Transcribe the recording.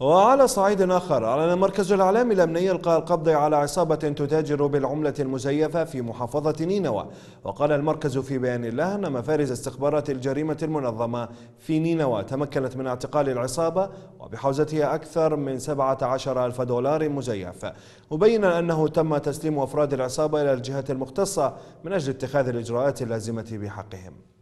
وعلى صعيد آخر أعلن مركز الإعلام الأمني إلقاء القبض على عصابة تتاجر بالعملة المزيفة في محافظة نينوى وقال المركز في بيان له أن مفارز استخبارات الجريمة المنظمة في نينوى تمكنت من اعتقال العصابة وبحوزتها أكثر من 17 ألف دولار مزيف مبينا أنه تم تسليم أفراد العصابة إلى الجهات المختصة من أجل اتخاذ الإجراءات اللازمة بحقهم